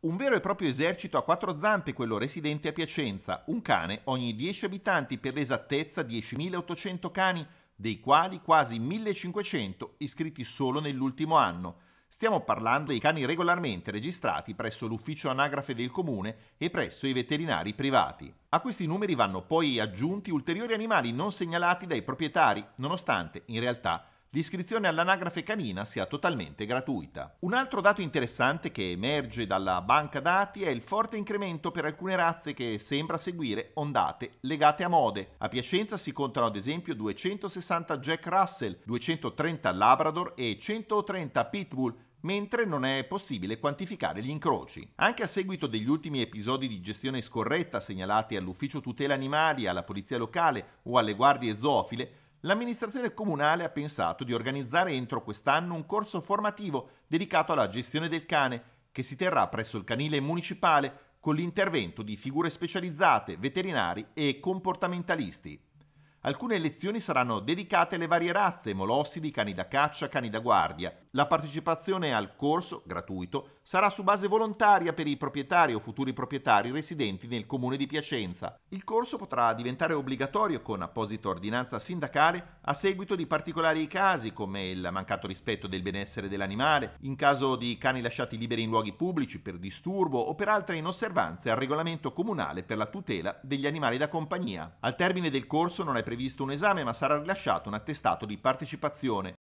Un vero e proprio esercito a quattro zampe quello residente a Piacenza, un cane ogni 10 abitanti per l'esattezza 10.800 cani, dei quali quasi 1.500 iscritti solo nell'ultimo anno. Stiamo parlando dei cani regolarmente registrati presso l'ufficio anagrafe del comune e presso i veterinari privati. A questi numeri vanno poi aggiunti ulteriori animali non segnalati dai proprietari, nonostante in realtà L'iscrizione all'anagrafe canina sia totalmente gratuita. Un altro dato interessante che emerge dalla banca dati è il forte incremento per alcune razze che sembra seguire ondate legate a mode. A Piacenza si contano ad esempio 260 Jack Russell, 230 Labrador e 130 Pitbull mentre non è possibile quantificare gli incroci. Anche a seguito degli ultimi episodi di gestione scorretta segnalati all'ufficio tutela animali, alla polizia locale o alle guardie zoofile, L'amministrazione comunale ha pensato di organizzare entro quest'anno un corso formativo dedicato alla gestione del cane, che si terrà presso il canile municipale con l'intervento di figure specializzate, veterinari e comportamentalisti. Alcune lezioni saranno dedicate alle varie razze, molossidi, cani da caccia, cani da guardia. La partecipazione al corso, gratuito, sarà su base volontaria per i proprietari o futuri proprietari residenti nel comune di Piacenza. Il corso potrà diventare obbligatorio con apposita ordinanza sindacale a seguito di particolari casi come il mancato rispetto del benessere dell'animale, in caso di cani lasciati liberi in luoghi pubblici per disturbo o per altre inosservanze al regolamento comunale per la tutela degli animali da compagnia. Al termine del corso non è previsto un esame ma sarà rilasciato un attestato di partecipazione